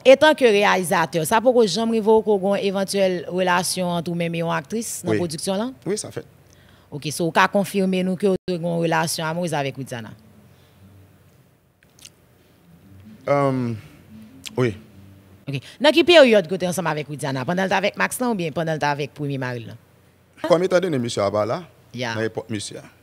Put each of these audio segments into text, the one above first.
Etan ke realizateur, sa pou kou jom rivo kou goun eventuel relasyon an tou mè mè yon aktris nan produksyon lan? Oui, sa fè. Ok, so kou ka konfirme nou kou goun relasyon amouz avèk Oudjana? Euh, oui. Ok, nan ki pè ou yot gote ansam avèk Oudjana, pandan lta avèk Max lan ou bien pandan lta avèk Poumi Maril lan? Kou mi tade ni M. Abala, nan epot M. Abala.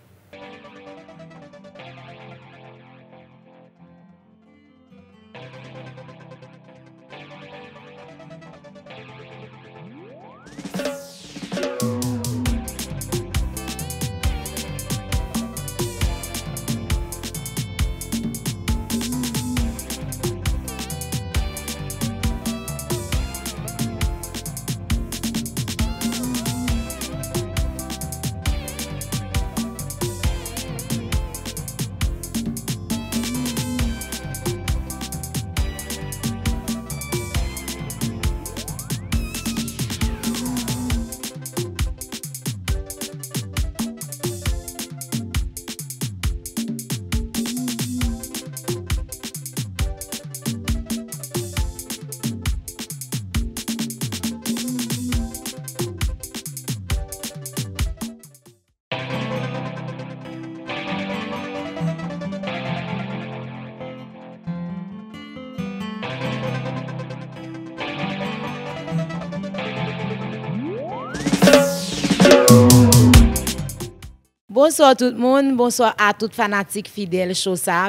Bonsoir tout le monde, bonsoir à toutes fanatiques fidèles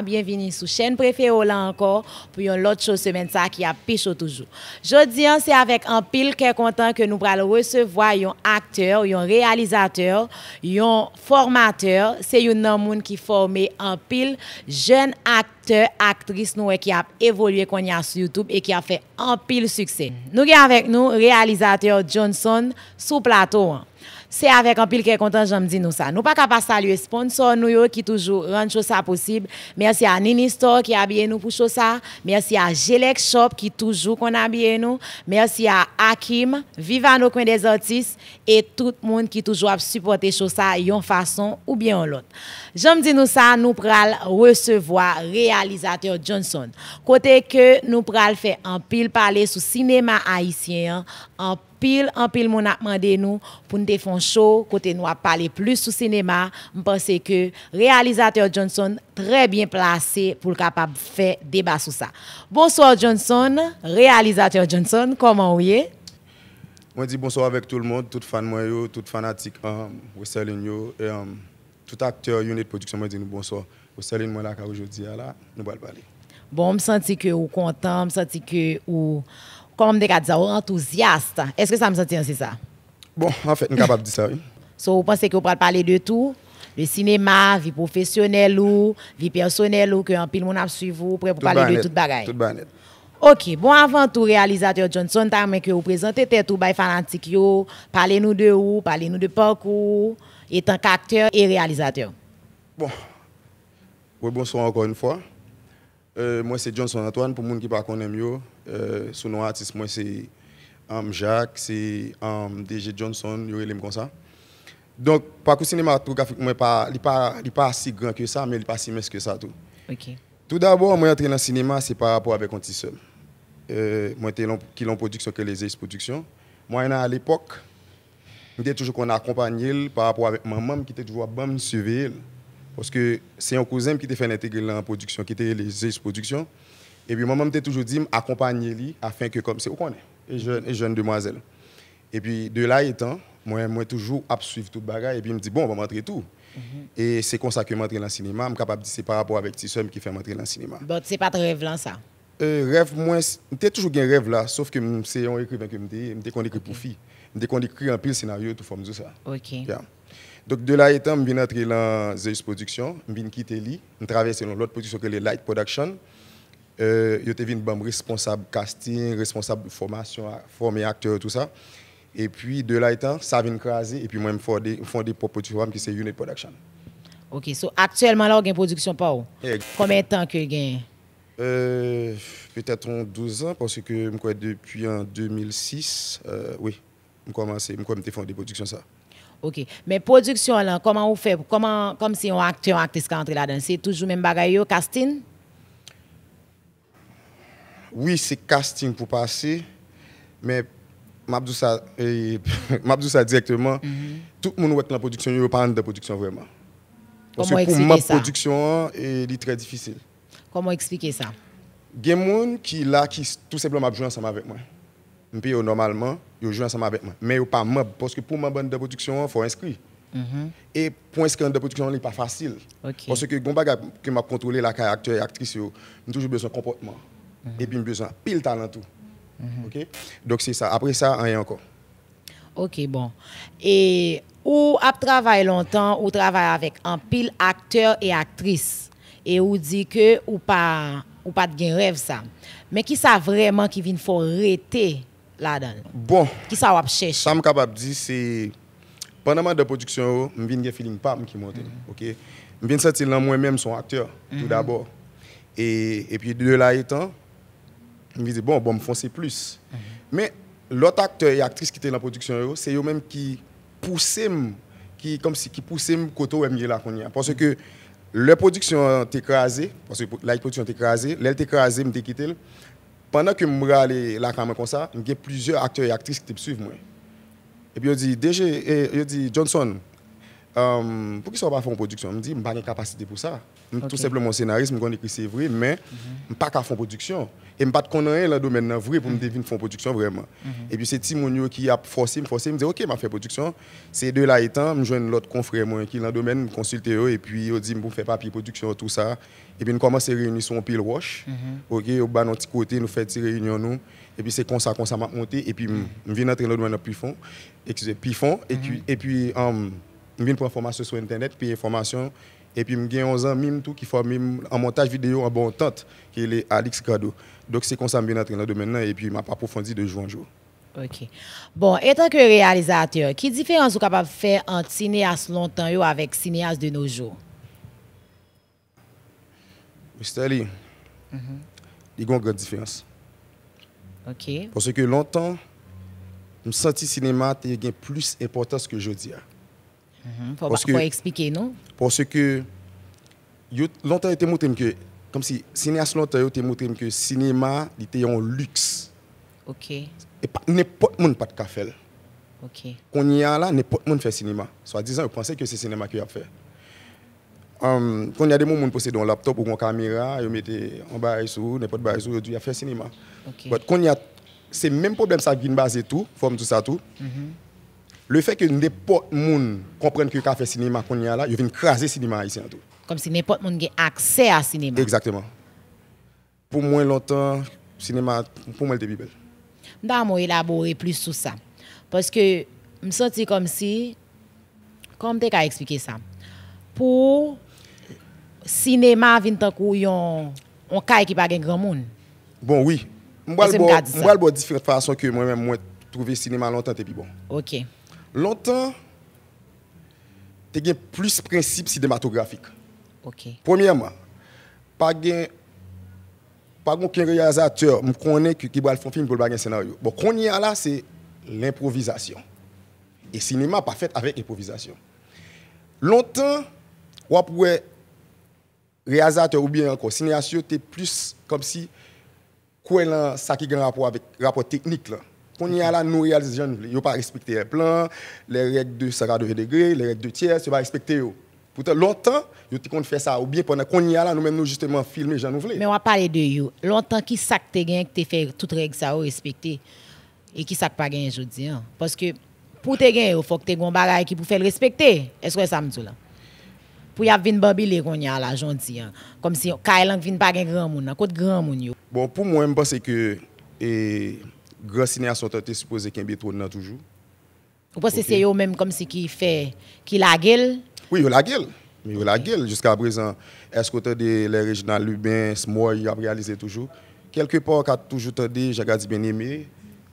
Bienvenue sur chaîne préférée là encore pour une autre chose semaine ça qui a piché toujours. Aujourd'hui, hein, c'est avec un pile qui est content que nous allons recevoir un acteur, un réalisateur, un formateur. C'est un homme qui forme un pile jeune acteur, actrice nous qui a évolué qu'on sur YouTube et qui a fait un pile succès. Nous avons avec nous réalisateur Johnson sous plateau. Hein c'est avec un pile qui est content, je me nous ça. Nous pas capable saluer sponsor nous qui toujours rendent chose ça possible. Merci à Nini Store qui habille nous pour ça. Merci à Gelec Shop qui toujours qu'on habille nous. Merci à Hakim, Viva nos coins des artistes et tout le monde qui toujours a supporté ça une façon ou bien l'autre. Je me nous ça, nous pral recevoir réalisateur Johnson. Côté que nous pral faire un pile parler sur cinéma haïtien, en pile en pile, mon a demandé nous pour nous faire un show, parler plus du cinéma. plus pense que le réalisateur réalisateur Johnson très bien placé pour capable faire débat sur ça. Bonsoir Johnson, Réalisateur Johnson, comment vous êtes Je dis bonsoir avec tout le monde tout fan moi, yo, tout fanatiques, an, hein, um, weselin euh, tout acteur unit production moi di bonsoir. Weselin mwen la je oujodi là nous nou bal pale. Bon, msanti ke ou je que ou comme des gars enthousiastes. Est-ce que ça me soutient, c'est ça? Bon, en fait, je suis capable de dire ça, oui. So, vous pensez que vous pouvez parler de tout? Le cinéma, vie professionnelle ou vie personnelle ou que un pile mon a suivi vous pour parler de toute bagaille. Tout banette. OK, bon avant tout réalisateur Johnson t'a que vous présentez tête ou by fanatique parlez-nous de où, parlez-nous de parcours étant acteur qu'acteur et réalisateur. Bon. Oui, bonsoir encore une fois. Euh, moi c'est Johnson Antoine pour monde qui pas connaissent mieux. Euh, sous nos moi, c'est um, Jacques, c'est um, DJ Johnson, il y comme ça. Donc, parcours cinématographique, moi, pas, il pas, pas si grand que ça, mais il pas si mince que ça tout. Okay. Tout d'abord, moi, dans le cinéma, c'est par rapport avec petit Seul. Euh, moi, j'étais qui en production que les ex productions. Moi, à l'époque, j'étais toujours qu'on accompagné par rapport avec maman qui était toujours à bam Parce que c'est un cousin qui était fait intégrer la production, qui était les ex productions. Et puis moi-même, toujours dit, accompagner lui afin que comme c'est, qu'on est, et jeune, et jeune demoiselle. Et puis de là étant, moi, moi toujours à suivre tout le bagage. et puis je me dit, bon, on va montrer tout. Mm-hmm. Et c'est comme ça que je dans le cinéma. Je suis capable de dire c'est par rapport avec Tissum qui fait m'entrer dans le cinéma. Bon, c'est pas de rêve là, ça? Euh, rêve, moi, j'ai toujours un rêve là, sauf que c'est un écrivain que je me qu'on écrit pour filles. Je qu'on écrit un pile scénario, tout forme de ça. OK. Donc, de là étant, je suis entré dans Zeus Production, je suis quitter lui, je traverse dans l'autre production qui est Light Production. Euh, suis te responsable casting, responsable formation, former acteur, tout ça. Et puis, de là étant, ça vient craser. Et puis, moi, je fondé, pour un programme qui c'est Unit Production. OK. So, actuellement, là, on a une production pas où? Eh, Combien de temps que gagne euh, Peut-être 12 ans, parce que crois, depuis en 2006, euh, oui, je commence, on commence des productions ça. OK. Mais production, là, comment on fait? Comment, comme si on acteur, on actrice qui entre là-dedans, c'est toujours même bagaille, casting? oui, c'est casting pour passer, mais Mabdou ça, eh, ça directement, mhm. tout le monde est la production, il pas de production vraiment. Parce que pour ma production, eh, il est très difficile. Comment expliquer ça Il y a des gens qui là qui tout simplement jouent ensemble avec moi. normalement, ils jouent ensemble avec moi, mais ils pas mob parce que pour ma bande de production, il faut inscrire. Mhm. Et pour inscrire de production, n'est pas facile. Parce que les gens qui m'a contrôlé la caractère actrice, j'ai toujours besoin de comportement et puis besoin pile talent tout. Mhm. OK Donc c'est ça. Après ça, rien encore. OK, bon. Et ou a travaillé longtemps, ou travaille avec un pile acteur et actrice et ou dit que ou pas ou pas de rêve ça. Mais qui ça vraiment qui vient faut arrêter là-dedans Bon. Qui ça va chercher Ça me capable dire c'est pendant de production, je viens de feeling pas qui monte. Mhm. OK Je viens sentir moi-même son acteur tout mhm. d'abord. Et, et puis de là étant, il me dit « bon, bon, me foncer plus. Mhm. Mais l'autre acteur et actrice qui était dans la production, c'est eux-mêmes qui poussaient, qui, comme si, qui poussaient côté où là Parce que leur production est écrasée, parce que la production est écrasée, elle était écrasée, je quitté. Pendant que je suis la caméra comme ça, il y a plusieurs acteurs et actrices qui me suivent. Moi. Et puis, je dis, DG, je eh, dis, Johnson, euh, pour qu'ils soient pas en production, je me dis, je n'ai pas de capacité pour ça. Okay. Tout simplement scénariste, je que c'est vrai, mais je n'ai pas qu'à fond production. Et je ne pas dans le domaine vrai pour me deviner fond production vraiment. Mhm. Et puis c'est Timonio qui a forcé, me forcé, me dit, ok, je fais production. C'est de là étant, je joins l'autre confrère qui est dans le domaine, me consulte et puis disent dit, je fais de production, tout ça. Et puis nous commençons à réunir sur un pile roche. Mhm. Ok, au bas notre côté, nous faisons une réunion. Nous. Et puis c'est comme ça ça m'a monté. Et puis je mhm. viens entrer dans le domaine de Pifon. Excusez, Pifon. Et puis. Euh, je viens prendre formation sur Internet, puis formation. Et puis, j'ai 11 ans, mime tout, qui forme en montage vidéo en bon tante qui est Alex Gado. Donc, c'est comme ça que je viens d'entrer dans le domaine et puis, je m'a approfondi de jour en jour. OK. Bon, étant que réalisateur, quelle différence vous capable de faire entre cinéaste longtemps yo avec cinéaste de nos jours? Monsieur Ali, mhm. il y a une grande différence. OK. Parce que longtemps, je me le cinéma a plus d'importance que je dis. Hein. Mm parce que, expliquer, non? Parce que longtemps, été montré que, comme si cinéaste longtemps, été montré que le cinéma était un luxe. OK. Et n'importe qui pas de café. OK. Qu'on y a là, n'importe monde fait cinéma. Soit disant, ils pensaient que c'est le cinéma qu'il a fait. Hum, quand il y a des gens qui possèdent un laptop ou une caméra, ils mettent en bas sous, n'importe bas ils ont il a fait cinéma. OK. Mais quand il y a, c'est même problème ça vient baser tout, forme tout ça tout. -hmm le fait que n'importe monde comprenne que le café cinéma qu'on y a là, il vient craser le cinéma ici en tout. Comme si n'importe monde a accès à cinéma. Exactement. Pour moins longtemps, le cinéma pour moi de début Je vais élaborer plus sur ça parce que je me sens comme si comme tu as expliqué ça. Pour cinéma il y a un cas qui pas grand monde. Bon oui. le je de différentes façons que moi-même moi trouver cinéma longtemps et bon. OK. Longtemps, tu as plus de principes cinématographiques. Premièrement, pas de pas réalisateur qui va faire un film pour le scénario. Bon, qu'on y a là, c'est l'improvisation. Et le cinéma pas fait avec improvisation. Longtemps, on pouvait, réalisateur ou bien encore cinéaste, tu plus comme si quoi ça qui a un rapport avec rapport technique qu'on y a là, nous, les jeunes, ils n'ont pas respecté les plans, les règles de 52 degrés, les règles de tiers, ils respectent pas respecté. Pourtant, longtemps, ils ont fait ça. Ou bien pendant qu'on y a là, nous-mêmes, nous, justement, filmer, j'en voulais. Mais on va parler de vous. Longtemps, qui ça que tu as fait toutes les règles ça respecté, et qui ça que pas gagné aujourd'hui. Hein? Parce que pour te gagner, il faut que tu aies un bagage qui pour faire respecter. Est-ce que ça me dit là? pour y avoir babile qu'on y a là gentil hein. comme si Kailang vient pas grand monde côté grand monde bon pour moi je pense que et Grand cinéaste sont été supposé qu'il y a toujours. Vous pensez que c'est eux mêmes comme si qui fait qui la Oui, la gueule. Mais okay. la jusqu'à présent. Est-ce que des les régionales Lubin, Smoy, a réalisé toujours Quelque part, qu'a toujours dit, j'ai dit bien aimé,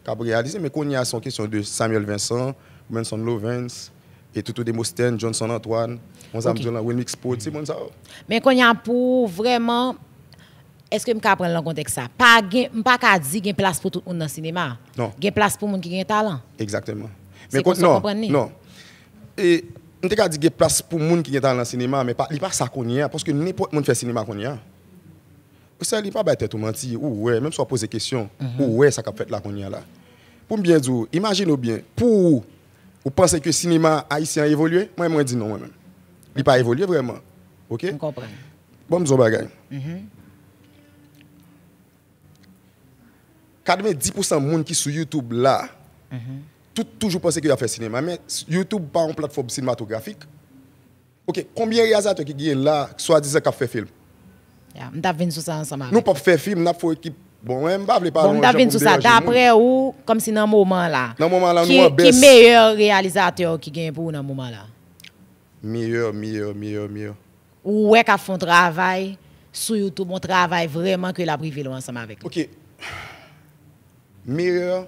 qu'a réalisé, mais qu'on y a son question de Samuel Vincent, Manson Lovens, et tout au Mosten, Johnson Antoine, on a okay. Wilmix Pot, c'est bon ça. Mais qu'on y a pour vraiment est-ce que je peux prendre le contexte ça Je ne peux pas dire qu'il y a place pour tout le monde dans le cinéma. Non. Il y a place pour le monde qui a un talent. Exactement. Mais quand, non, non. Et, je ne peux pas dire qu'il y a place pour le monde qui a un talent dans le cinéma, mais il pas ça qu'on y parce que n'importe monde fait cinéma qu'on y a. Ça, il pas être menti. Ou ouais, même si on pose des questions, mhm. ou ouais, ça qu'on fait là qu'on y a là. Pour bien dire, imaginez bien, pour vous, vous pensez que le cinéma haïtien a évolué Moi, je dis non, moi-même. Il n'a pas évolué vraiment. Ok Je comprends. Bon, je vous 10 de monde qui sur YouTube là, mhm. tout, toujours pensé qu'il a fait cinéma, mais YouTube pas une plateforme cinématographique. Ok, combien de réalisateurs qui sont là, soi disant qu'ils fait film yeah, Nous avons sur ça ensemble. Nous pas fait film, nous équipe. Bon, je ne pas ça. D'après ou, comme c'est dans moment là. là, qui, Qui le meilleur réalisateur qui gagne pour dans moment là Meilleur, meilleur, meilleur, meilleur. Ou est font travail sur YouTube, un travail vraiment que la privé ensemble avec Ok meilleur,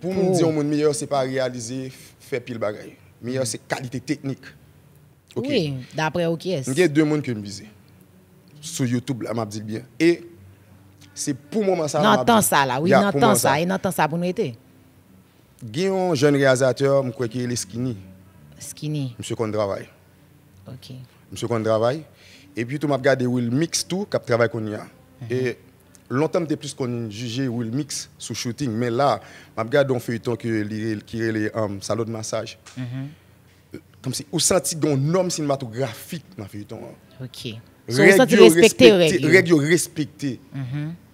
pour, me dire au monde meilleur, c'est pas réaliser, faire pile bagaille. Meilleur, c'est qualité technique. ok Oui, d'après OK. Il y a deux mondes que me Sur YouTube, là, m'a dit bien. Et c'est pour moi ça. entend ça là, oui, entend ça, et entend ça pour nous aider. un jeune réalisateur, je crois qu'il est skinny. Skinny. Monsieur qu'on travaille. OK. Monsieur qu'on travaille. Et puis, tout m'a regardé il mixe tout, qui travaille qu'on y a. Mhm. Et longtemps depuis plus qu'on jugeait Will Mix sous shooting, mais là, je regarde un feuilleton qui est les um, de massage. Mm-hmm. Comme si, vous senti un homme cinématographique dans le feuilleton. Hein. Ok. Règle so, les Règles Les Mm -hmm.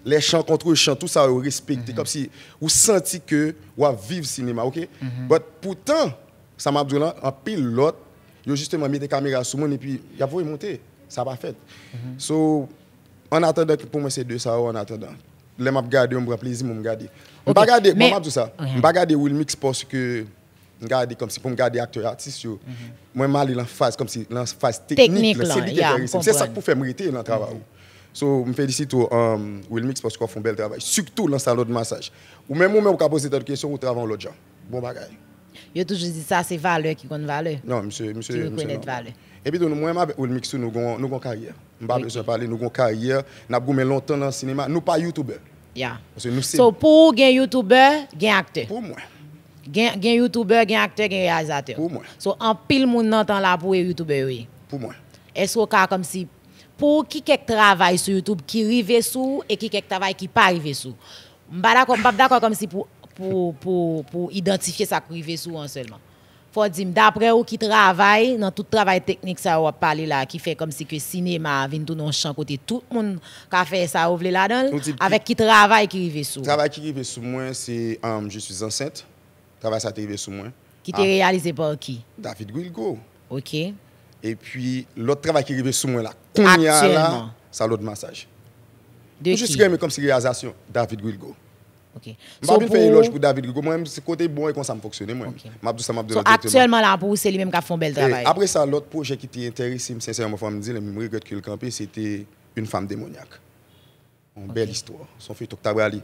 Les chants contre les chants, tout ça, vous respectez. Mm-hmm. Comme si, vous senti que vous vivez le cinéma, ok? Mm-hmm. But, pourtant, ça m'a dit, en pilote, il a justement mis des caméras sous moi et puis, il a voulu monter. Ça n'a pas fait. Donc, so, en attendant que pour moi c'est deux ça en attendant les m'a garder on prend plaisir me garder on pas garder. moi tout ça on pas garder Will Mix parce que garde comme si pour garder acteur artiste Je mhm. moi mal en phase comme si en phase technique c'est c'est ça pour faire mériter dans travail mhm. So, je félicite au euh, Will Mix parce qu'on fait un bel travail, surtout dans le salon de massage. Ou même on peut poser des questions au travail l'autre gens. Bon bagage. Je toujours dit ça, c'est valeur qui compte valeur. Non, monsieur, monsieur. valeur. Et puis, nous, moi, avec Olmix, nous avons une carrière. Nous pas besoin parler, nous avons une carrière. Nous avons longtemps dans le cinéma. Nous ne sommes pas youtubeurs. Yeah. Parce que nous so, pour un youtubeur, un acteur. Pour moi. Un youtubeur, un acteur, un réalisateur. Pour moi. So, en pile, monde entend là pour un youtubeur, oui. Pour moi. Est-ce que comme si pour qui travaille travail sur YouTube qui arrive sous et qui quelque travail qui pas arrivé sous. Je suis d'accord comme si pour, pour, pour, pour identifier ça qui arrive sous en seulement faut dire d'après ou qui travaille dans tout travail technique ça va parler là qui fait comme si que cinéma vient tout dans champ côté tout le monde qui fait ça ouvre là-dedans avec qui travaille qui arrive sous travail qui arrive sous moi c'est euh, je suis enceinte travail ça arrivé sous moi qui t'est ah. réalisé par qui David Wilgo. OK et puis l'autre travail qui arrive sous moi là Actuellement. là ça l'autre massage de suis comme si réalisation David Wilgo. Ok. Je fais éloge pour David moi Moi, c'est côté bon et comme ça me fonctionne. Moi, okay. ça m'a so, Actuellement, là, pour c'est lui-même qui a fait un bel eh, travail. après ça, l'autre projet qui t'a intéressé, sincèrement, je me dire, je me regrette que le campé, c'était une femme démoniaque. Une belle histoire. Son fils, octobre Tabrali.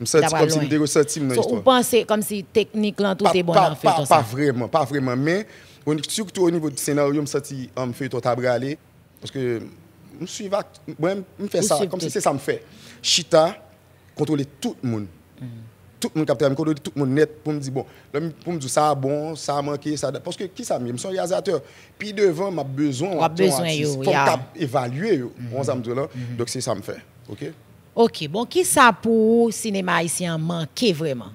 Je me sens comme si je me ressentis dans l'histoire. Vous pensez comme si techniquement tout est bon en fait? Pas vraiment, pas vraiment. Mais surtout au niveau du scénario, je me sens ah, en fait octobre Tabrali. Parce que je suis... Moi, je fais ça comme si c'est ça me fait. Chita contrôler tout le monde. Tout le monde capte, je contrôler tout le monde net pour me dire, bon, pour me dire ça bon, ça manqué, ça. Parce que qui ça mis Je suis réalisateur. Puis devant, j'ai besoin. J'ai besoin, Il Faut évaluer, mhm. on mhm. Donc, c'est ça me fait. OK? OK. Bon, qui ça pour le cinéma haïtien manqué vraiment?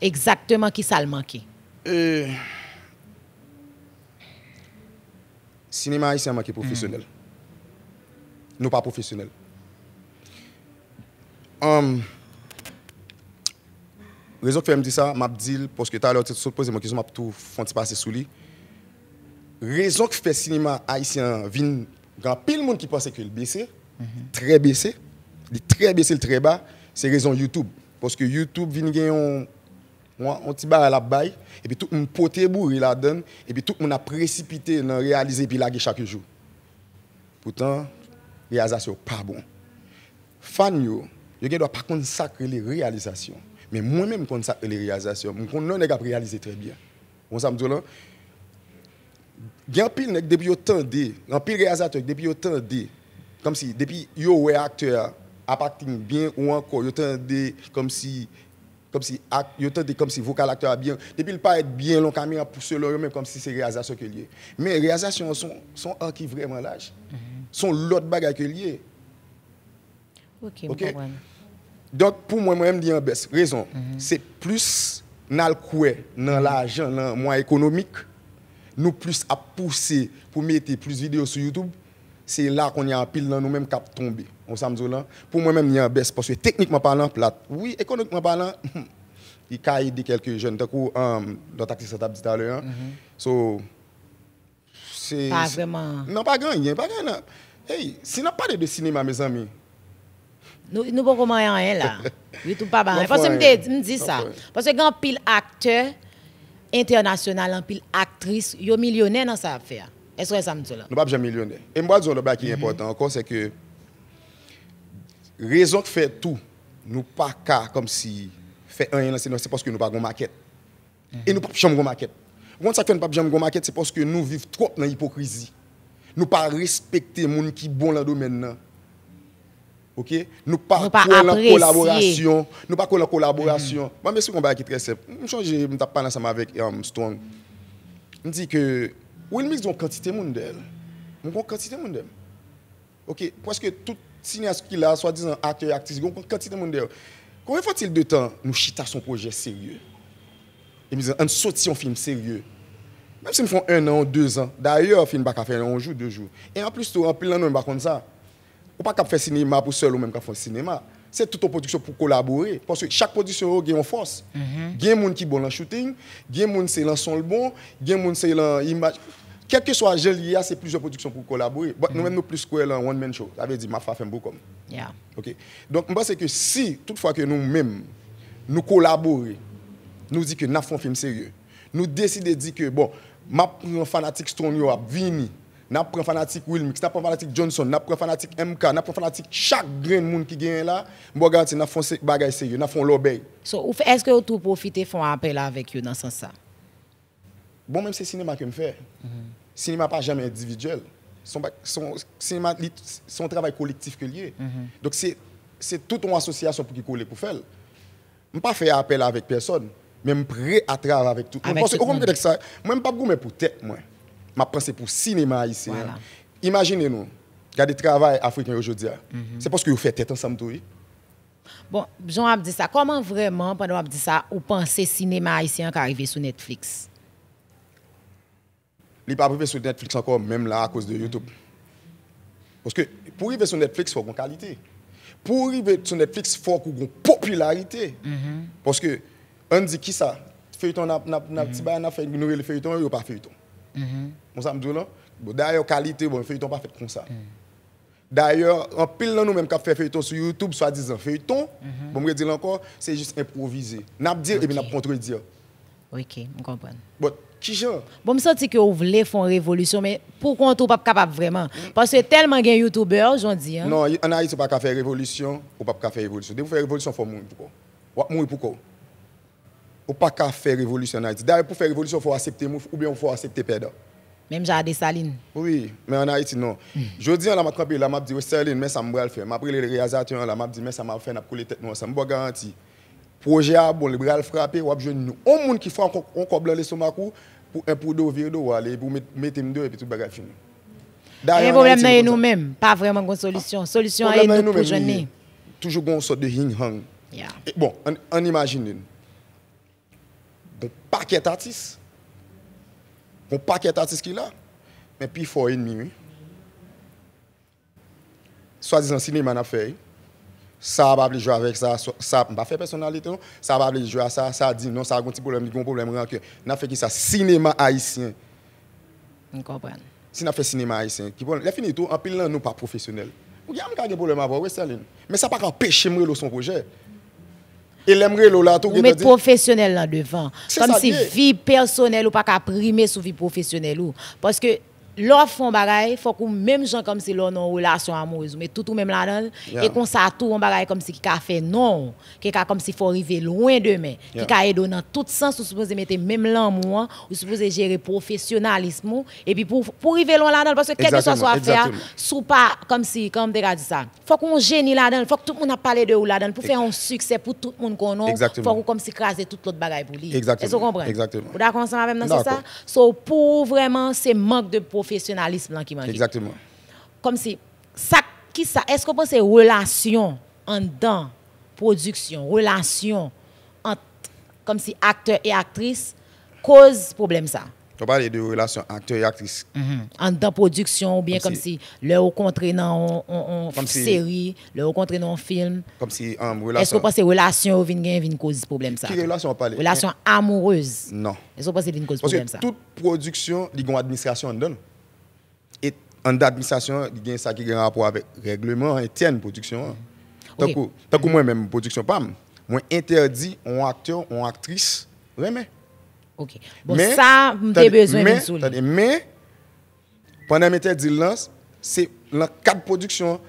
Exactement, qui ça a manqué? Euh... Cinéma haïtien manqué professionnel. Mhm. Non pas professionnel. Rezon ki fèm di sa, m ap dil, poske talè ou tèt sopoz, m ap tou fèm ti pase sou li. Rezon ki fè sinima a y si an, vin, gan pil moun ki pase ki l bese, tre bese, li tre bese l tre ba, se rezon YouTube. Poske YouTube vin gen yon, mwa, yon ti ba la bay, e bi tout m pote bou y la den, e bi tout m na precipite nan realize pi lage chak yo. Poutan, li a zase yo pa bon. Fan yo, Yo ne doit pas consacrer les réalisations. Mais moi-même, consacre les réalisations. Je ne les réaliser très bien. On s'en dit là. Il y a pile depuis autant de, temps, pile réalisateur depuis autant de comme si depuis yo ouais acteur a acting bien ou encore yo de comme si comme si yo tande comme si vocal acteur bien depuis il être bien long caméra pour le même comme si c'est réalisation que lié. Mais réalisation sont sont un qui vraiment large. Mm mm-hmm. Sont l'autre bagage que lié. OK. okay? Bon, donc, pour moi, même il y a une raison. Mhm. C'est plus mhm. dans le dans l'argent, moins économique, nous plus à pousser pour mettre plus de vidéos sur YouTube. C'est là qu'on y a un pile dans nous-mêmes qui a On Pour moi-même, il y a une baisse. Parce que techniquement parlant, plate. Oui, économiquement parlant, il a des quelques jeunes. donc dans le ça dit à hein. mhm. So, c'est. Pas vraiment. Non, pas grand. pas si pas de cinéma, mes amis. Nous ne pouvons rien là. Oui, tout pas bon. Parce que me dit ça. Parce que grand pile acteur international, en pile actrice, yo millionnaire dans sa affaire. Est-ce que ça me dit là Nous pas jamais millionnaire. Et moi dire le bas qui est mhm. important encore c'est que raison que fait tout, nous pas cas comme si fait un c'est parce que nous pas une maquette. Mhm. Et nous pas jamais une maquette. Quand ça fait nous pas jamais une maquette, c'est parce que nous vivons trop dans l'hypocrisie. Nous pas respecter monde qui bon dans le domaine OK Nous pas en collaboration, nous pas en collaboration. Mm. Moi mais c'est un qui très simple. Je changer, je parle ensemble avec Armstrong um, Je dis que Will Mix une quantité monde a quantité monde. OK, que tout cinéaste qui là soi-disant acteur actrice, une quantité de monde. Combien faut-il de temps nous chita son projet sérieux Et nous on sorti un film sérieux. Même si nous font un an, deux ans. D'ailleurs, le film faire un jour, deux jours. Et en plus, tout, en nous, ne comme ça. Ou pas qu'à faire cinéma pour seul ou même qu'à faire cinéma. C'est toute une production pour collaborer. Parce que chaque production oh, a une force. Il y a des gens qui sont bon dans shooting, des gens qui sont le bon, des gens qui sont l'image. Quel que soit le lien, c'est plusieurs productions pour collaborer. Nous-mêmes, mhm. nous plus quoi là, one-man show. Ça veut dire, ma femme fait beaucoup. Yeah. Okay. Donc, je pense que si, toutefois que nous-mêmes, nous collaborons, nous disons que nous faisons un film sérieux, nous décidons de dire que, bon, ma fanatique, est vini n'a un fanatique Will n'a un fanatique Johnson, n'a un fanatique MK, n'a un fanatique chaque grain de monde qui gagne là, moi garanti n'a fonce bagaille sérieux, n'a font l'obéi. So, est-ce que tout profiter font appel avec eux dans ce sens Bon même c'est cinéma que me fait. -hmm. Cinéma pas jamais individuel. Son, son cinéma son travail collectif que lié. Mhm. Donc c'est c'est toute une association pour qui coller pour faire. Je pas fait appel avec personne, mais je prêt à travailler avec tout le monde. Parce que, au ça, moi, je ne pour tête. Moi ma pensée pour le cinéma haïtien. Imaginez-nous, qu'il y travail des aujourd'hui. africains hein. aujourd'hui. Mhm. C'est parce que vous faites tête ensemble Bon, Jean a dit ça. Comment vraiment, pendant a dit ça, vous pensez cinéma haïtien qui arrivé sur Netflix? Il n'est pas arrivé sur Netflix encore, même là, à cause de YouTube. Parce que pour arriver sur Netflix, il faut une qualité. Pour arriver sur Netflix, il faut une popularité. Mhm. Parce que, on dit qui ça? Feuilleton, on a mhm. bah, fait une nouvelle feuilleton, il n'y pas feuilleton. Moun sa mdou la, bo daye yo kalite, bon, feyuton pa fet konsa. Daye yo, an pil nan nou menm kap feyuton sou YouTube, swa dizan, feyuton, mhm. bon mre di lan kon, se jist improvize. Nap dire, e eh bin ap kontre dire. Ok, m konpren. Bon, ki jan? Bon m senti ki mm. non, ou vle fon revolutyon, men, pou kon tou pa p kapap vreman? Paswe telman gen YouTuber, jondi. Non, anayit ou pa ka fey revolutyon, ou pa pa fey revolutyon. De pou fey revolutyon, pou moun yi pou kon. Moun yi pou kon. Ou pa ka fey revolutyon anayit. Daye pou fey revolutyon, pou aksepte m Même j'ai des salines. Oui, mais en Haïti, non. Mm. Je dis, on m'a campé, la m'a dit, Saline, mais ça m'a fait. M'a pris les réalisateurs, la m'a dit, mais ça m'a fait, n'a coulé tête, non, ça m'a garanti. Projet à ah, bon, le bras frappé, ou à nous. On monde qui fait un cobble les somacou pour un hein, pour d'eau, virer d'eau, aller, pour mettre deux et puis tout bagage fini. Le ah. problème est nous-mêmes, pas vraiment une solution. Solution à nous pour jeûner. Toujours une sorte de hing hang Bon, on imagine. Bon, paquet artistes Gon pak etatis ki la. Men pi fo yon mimi. So non. non, a dizan sinema na fey. Sa a bable jwa vek sa. Sa a bable jwa sa. Sa a din. Non sa a goun ti bolem. Nafekin sa sinema haisyen. Si na fe sinema haisyen. Le finitou, apil lan nou pa profesyonel. Ou ganyan gange bolem ava. Men sa pa kan pechim relo son proje. aimerait Mais professionnel là devant. Comme si vie personnelle ou pas qu'à primer sur vie professionnelle ou. Parce que L'offre font bagay, faut que même gens comme si l'on a une relation amoureuse, mais tout ou même là-dedans, et qu'on s'attend tout en bagaille comme si qui a fait non, qui a comme si faut arriver loin demain, yeah. qui a aidé e dans tout sens, vous supposez mettre même l'amour, vous supposez gérer professionnalisme, et puis pour, pour arriver loin là-dedans, parce que quelque que soit soit faire, sous pas comme si, comme des gars dit ça, faut qu'on génie là-dedans, faut que tout le monde a parlé de vous là-dedans, pour faire un succès pour tout le monde qu'on a, exactly. faut qu'on comme si craser toute l'autre bagay pour lui. Exactement. Vous comprenez? Exactement. Vous d'accord ensemble avec ça? pour vraiment, c'est manque de professionnalisme qui manque. Exactement. Comme si, ça, qui ça, est-ce qu'on pense relation en dans production, relation entre, comme si acteur et actrice cause problème ça? On parles de relation acteur et actrice. Mm-hmm. En dans production, ou bien comme, si, le au contraire dans une série, le au contraire dans un film. Comme si relation. Est-ce que vous pensez relation vient vient cause problème ça Quelle relation on parle Relation amoureuse. Non. Est-ce que vous pensez cause problème ça Toute production, il y administration en dedans en d'administration, il y a ça qui a rapport avec le règlement interne production. Tant que moi-même, production PAM, moi interdit un acteur, une actrice, Ok. mais, ça, j'ai besoin mais, Mais, pendant mes là, c'est dans cadre production.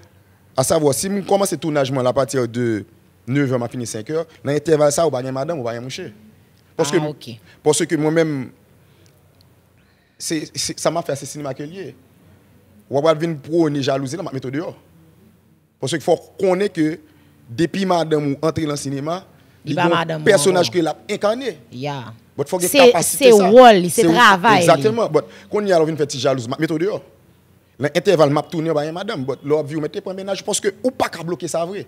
À savoir, si je commence le tournage à partir de 9h, je finis 5h, dans l'intervalle, ça, ou bien madame, ou va moucher. Parce, ah, que, parce que moi-même, ça m'a fait assez cinéma que lié on va venir prôner jalousie, on va mettre dehors. Parce qu'il faut connaître que depuis madame ou entrer dans le cinéma, le personnage qu'elle a incarné. Yeah. C'est rôle, c'est travail. Exactement. But, quand y a une petite jalouse, je mettre dehors. L'intervalle, m'a tourné par hein, madame. But, là, vous mettez pour ménage parce que ou pas qu'à bloquer ça vrai.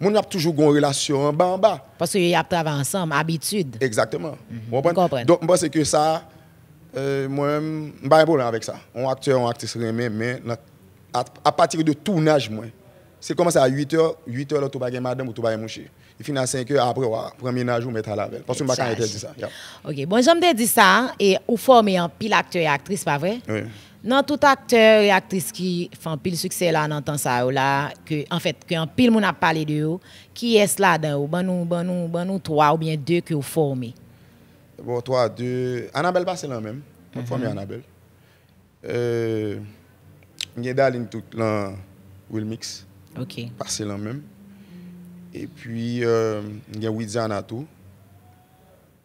Mon a toujours une relation en bas en bas. Parce qu'il y a travaillé ensemble, habitude. Exactement. Mhm. Donc, je pense que ça, euh, moi, je n'ai pas de avec ça. Un acteur, on actrice remet, mais à, partir de tournage, moi, c'est commencé à 8h, 8h, tu vas avec madame ou tu vas avec mon Il finit à 5 heures après, ouais, premier nage ou mettre à la veille. Parce que je me pas dit ça. Ok, bon, j'aime dire ça, et vous formez un pile acteur et actrice, pas vrai? non Dans tout acteur et actrice qui font pile succès là, dans temps ça, ou oh, là, que, en fait, que un pile on a parlé de qui est-ce là dans Ou ben nous, ben nous, ben nous, trois ou bien deux que vous formez? Bon, toi, deux. Annabelle, pas c'est même. Mm Famille Annabelle. Euh, il y Daline tout le Will Mix. OK. Pas c'est même. Et puis, il euh, y a Widiana tout.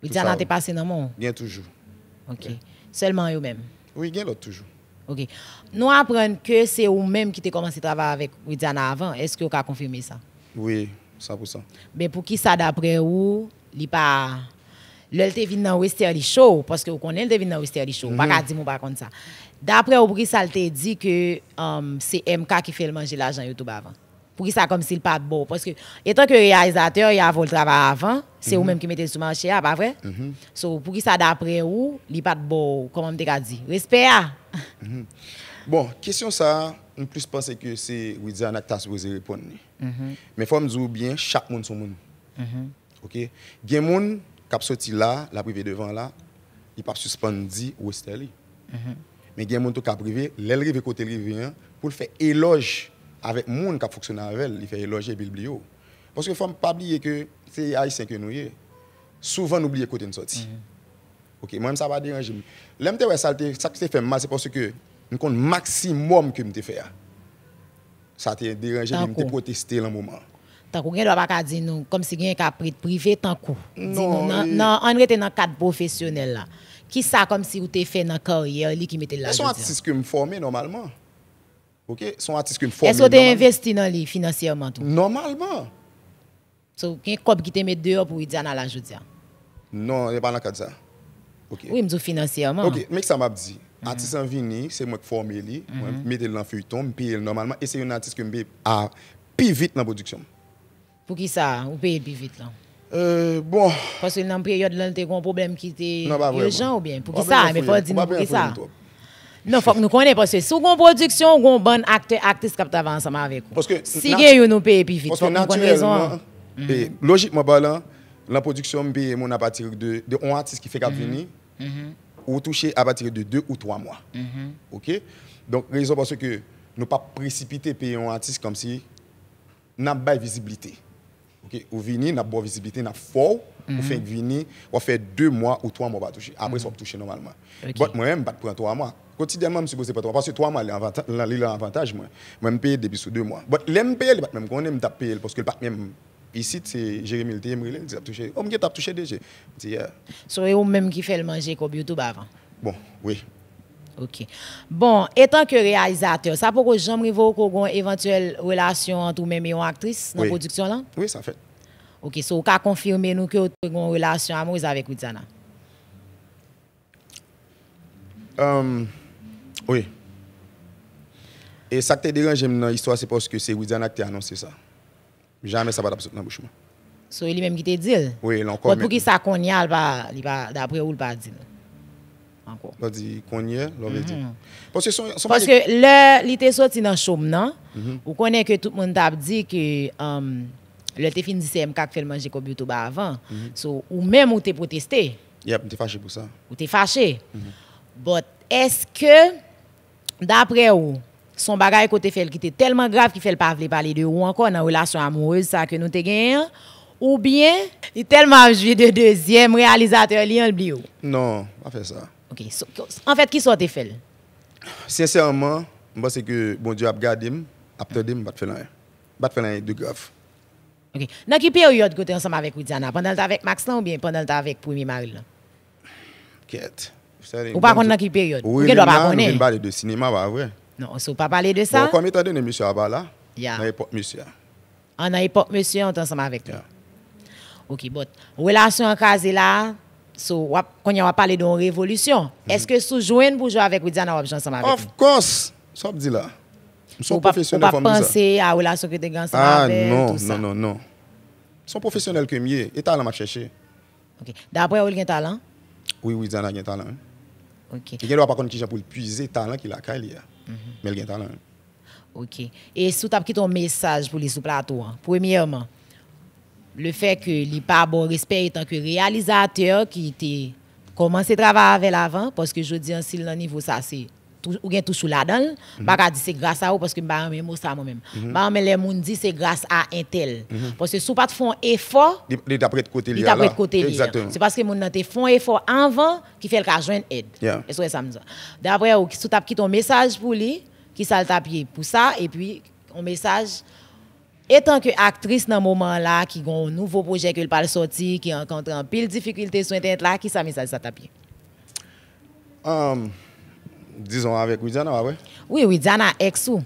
Widiana, t'es passé dans mon? Bien toujours. OK. Seulement eux même Oui, il l'autre toujours. OK. Nous apprenons que c'est eux même qui t'es commencé à travailler avec Widiana avant. Est-ce que vous avez confirmé ça? Oui, 100%. Mais pour qui ça, d'après vous, il pas L'élève dans le western show, parce que vous connaissez le western show, pas ne mhm. dire pas contre ça. D'après, vous avez dit que c'est um, MK qui fait le manger l'argent YouTube avant. Pourquoi ça comme s'il n'y a pas de beau? Parce que, étant que le réalisateur, il a eu travail avant, c'est vous-même mhm. qui mettez le sous marché pas vrai? Mhm. Donc, pourquoi ça d'après où il n'y a pas de beau? Comment vous avez dit? Respect! Bon, question, ça, on penser que c'est vous avez dit que vous avez répondre. Mais il faut me dire bien, chaque monde est un monde. Ok? Il Kap soti la, la prive devan la, i pa suspendi ou steli. Mhm. Men gen moun tou kap prive, lèlri ve kote li ven, pou l fè elog avèk moun kap foksyon avèl, li fè elogè e bilbiyo. Pòsè fèm pabliye ke fè a y sènke nouye, souvan oubliye kote n soti. Mhm. Ok, mwen m sa pa diranjimi. Lèm te wè salte, sa ki te fèm ma, se pòsè ke m kont maksimoum ki m te fè a. Sa te diranjimi, m te proteste lèm mouman. tant qu'on a pas dire nous comme si pris de privé tant qu'on dit nous non non on était dans quatre professionnels là qui ça comme si vous t'es fait dans carrière lui qui mettait là son artiste que me former normalement OK son artiste que me former est-ce que investi dans lui financièrement tout normalement c'est qu'un cop qui t'a mis dehors pour dire dans la jodia non il pas dans cadre ça OK oui me financièrement OK mais ça m'a dit Les mhm. artistes Artiste en vini, c'est moi qui suis lui, mhm. je mm -hmm. le feuilleton, puis normalement, et c'est un artiste qui me à plus vite dans la production. Pour qui ça Vous payez plus vite là euh, bon. Parce que dans une période il y a un problème qui était gens ou bien Pour qui ça Mais faut dire pour qui ça non, faut que nous connaissions parce que si une production, on un bon acteur, actrice qui travaille ensemble avec vous. Parce que si vous nous payez plus vite, parce que naturellement, eh, logiquement, la production paye mon à partir de, de un artiste qui fait qu'à venir, mm-hmm. ou toucher à partir de deux ou trois mois. Mm-hmm. OK? Donc, raison parce que nous pas précipiter payer un artiste comme si n'a pas visibilité. Okay? Ou venir n'a bonne visibilité, n'a fort. Mhm. Ou fait deux mois ou trois mois va Après, mhm. normalement. moi-même, je prendre trois mois. Quotidiennement, je suis pas trois mois. Parce que trois mois, il a Moi, je paye depuis deux mois. But l'MPL, je même payer parce que le pas même. Ici, c'est Jérémy Le oh, touché. déjà. même qui fait le manger, comme YouTube avant. Bon, oui. Ok. Bon, étant que réalisateur, ça pourquoi j'aimerais voir qu'on ait une éventuelle relation entre vous-même et une actrice dans la production là? Oui, ça fait. Ok, ça vous pouvez confirmer que vous avez une relation amoureuse avec Ouzana? Hum, oui. Et ça qui te dérange dans l'histoire, c'est parce que c'est Ouzana qui a annoncé ça. Jamais ça va dans le bouchement. C'est lui-même qui t'a dit? Oui, encore. Pour qui ça qu'on y va d'après vous, il va dire? Parce que, son, son Parce que le, il était sorti dans le chôme, mhm. Vous connaissez que tout le monde a dit que um, le t'es du CMK fait le manger comme YouTube avant. Mhm. so, ou même ou t'es protesté. Yep, t'es fâché pour ça. Ou t'es fâché. Mhm. est-ce que, d'après vous, son bagage côté fait qui était tellement grave qu'il fait le pas parler de ou encore dans relation amoureuse ça que nous te gagné ou bien il tellement joué de deuxième réalisateur Lyon bio Non, pas fait ça. Ok, so, en fait, qui soit fait Sincèrement, je pense que bon Dieu a gardé, a attendu, je ne faire rien. Je fait rien de grave. Ok. Dans quelle période que tu ensemble avec Oudiana? Pendant que tu avec Max ou bien pendant que tu avec Premier Mari Quête. Ou pas dans quelle période Oui, nous ne parler de cinéma, pas vrai Non, on ne pas parler de ça. Comme étant donné, monsieur Abala, yeah. dans l'époque, monsieur. En époque, monsieur, on est ensemble avec lui. Ok, bon. Relation en casé là quand on va parler d'une révolution, mhm. est-ce que sous joindre avec Widiana, on va ensemble avec Of course, ça dit là. Son professionnel comme ça. penser à la que tu ensemble ah, avec non, non, non, non, non. Son professionnel que mieux, et talent m'a cherché. OK. D'après il a talent Oui, Widiana a un talent. OK. Il e n'a pas connaître qui j'ai pour puiser talent qu'il a qu'il a. Mais mhm. il a un talent. OK. Et sous tu as un message pour les sous plateau, premièrement le fait que il pas bon respect tant que réalisateur qui était commencé travailler avec l'avant parce que je dis en s'il niveau ça c'est tout, ou bien tout sous la dalle mhm. pas dire c'est grâce à vous parce que bah même ça moi même mm -hmm. bah mais les monde dit c'est grâce à Intel. tel mhm. parce que sous pas de font effort d'après de côté de côté c'est parce que monde n'était font effort avant qui fait le joindre aide et ça que ça d'après ou sous tape qui ton message pour lui qui ça le pour ça et puis un message étant que actrice dans moment là qui a un nouveau projet qu'elle pas sorti qui rencontre en pile difficulté sur internet là qui ça à ça ça t'a um, disons avec Widiana oui. oui Widiana ex ou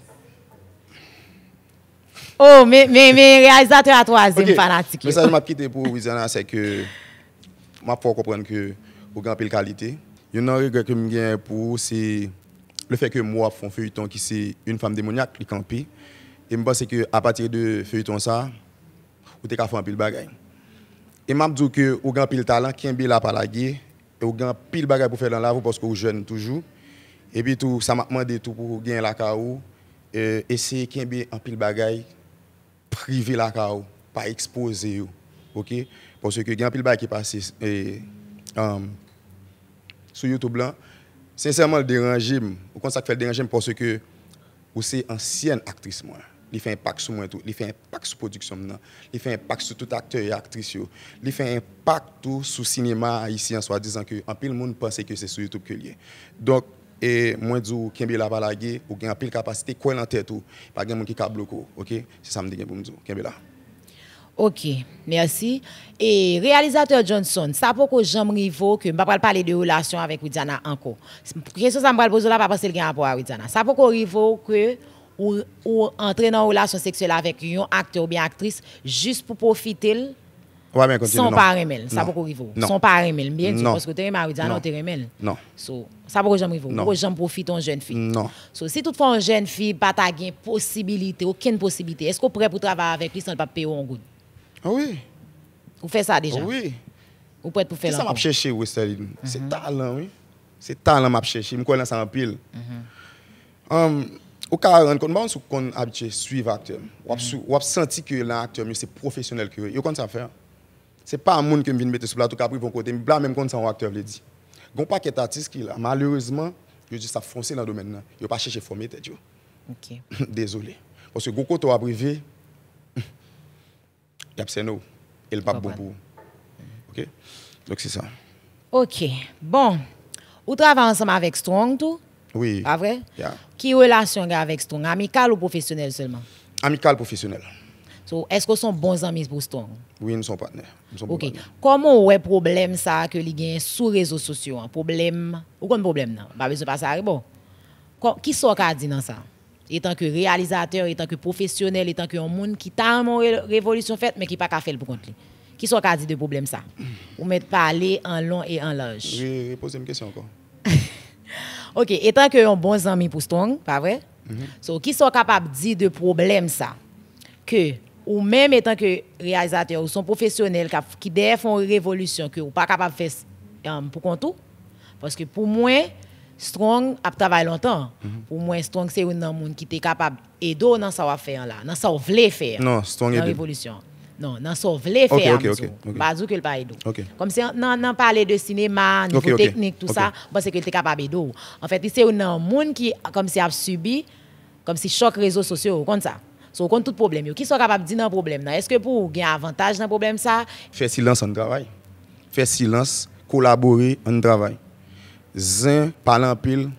oh mais mais mais réalisateur à troisième fanatique. fanatique message que je m'a quitté pour Widiana c'est que m'a pour comprendre que au grand pile qualité il y a un regret que je pour c'est le fait que moi, je qui c'est une femme démoniaque, qui campait, et je pense qu'à partir de feuilleton ça, vous avez fait un pile bagaille. Et je dis que vous avez pile talent, qui est là par la guerre, et vous avez pile bagaille pour faire dans la parce que vous jeune toujours. Et puis tout, ça m'a demandé tout pour gagner la cao. euh, essayer qui est en pile bagaille, priver la cao, pas exposer. OK? Parce que y a un pile bagaille qui passe euh, um, sur YouTube blanc. Sincèrement, le dérange, vous ça fait le dérange parce que vous êtes ancienne actrice. Moi il fait un impact sur moi tout, il fait un impact sur production il fait un impact sur tout acteur et actrice il fait un impact tout sur cinéma ici en soi disant que en pile monde pensait que c'est sur YouTube que lié. Donc et moins dis ou kembe la gueule ou gen en pile capacité quoi en tête ou pas gen monde qui ca bloqué, OK? C'est ça me dit pour me dire OK, merci. Et réalisateur Johnson, ça pourquoi Jean Rivo que m'a pas parler de relation avec Widiana encore. Question ça me poser là pas parce qu'il de rapport avec Widiana. Ça pourquoi Rivo que que ou, ou entrer dans une relation sexuelle avec un acteur ou bien actrice juste pour profiter Ouais, mais continue, Son non. pas remel, ça beaucoup rivo. Son pas remel, bien sûr, parce que t'es marié, non, t'es remel. Non. So, ça pour jamais rivo. Beaucoup en profite en jeune fille. Non. So, si toutefois une jeune fille pas ta gain possibilité, aucune possibilité, est-ce qu'on prêt pour travailler avec lui sans pas payer en good? Ah oui. Vous faites ça déjà? Ah oui. Vous pouvez pour faire ça. Ça m'a cherché, oui, C'est mhm. talent, oui. C'est talent m'a cherché. Je me connais ça en pile. Mhm. Um, au cas rendre compte sou kon habitué suivre acteur ou ou mhm. senti que l'acteur c'est professionnel que yo kon ça faire c'est pas un monde qui vient mettre sur plateau qu'après pour côté blanc même quand un acteur le dit gon paquet artiste qui là malheureusement je dis ça foncer dans le domaine là yo pas chercher former tête yo OK désolé parce que gon côté a privé y a c'est il pas bon pour OK donc c'est ça OK bon On travaille ensemble avec Strong tout oui. Pas ah, vrai? Yeah. Qui relation avec Strong? Amical ou professionnel seulement? Amical, professionnel. So, est-ce que sont bons amis pour Strong? Oui, nous sommes partenaires. OK. Comment est le problème ça que les gens sur les réseaux sociaux? Un hein? problème, ou quoi problème? Non? Pas besoin de passer à bon. Qui sont qu'a dit dans ça? Étant que réalisateur, étant que professionnel, étant que un monde qui a une révolution faite, mais qui n'a pas qu'à faire le compte. Qui sont qu'a dit de problème ça? Ou mettre parler en long et en large? Oui, posez une question encore. ok, étant que un bon ami pour Strong, pas vrai? Donc, mhm. qui sont capables de dire de problème ça? Que, ou même étant que réalisateur ou sont professionnels qui derrière font une révolution que ou pas capable de faire um, pour compte Parce que pour moi, Strong a travaillé longtemps. Mhm. Pour moi, Strong, c'est un monde qui est capable d'aider dans ça qu'il faire là, dans ça voulait faire. Non, Strong révolution. Non, on ne s'en voulait pas faire à ce moment-là. C'est Comme si on parlait de cinéma, de technique, tout ça, parce que qu'on était capable d'eau. En fait, c'est une monde qui a subi comme si choc réseau social, c'est comme ça. C'est compte tout problème. Qui est capable de dire un problème? Est-ce que pour gagner un avantage dans un problème ça? Faire silence en travail. Faire silence, collaborer en travail. Zin, parlant en pile,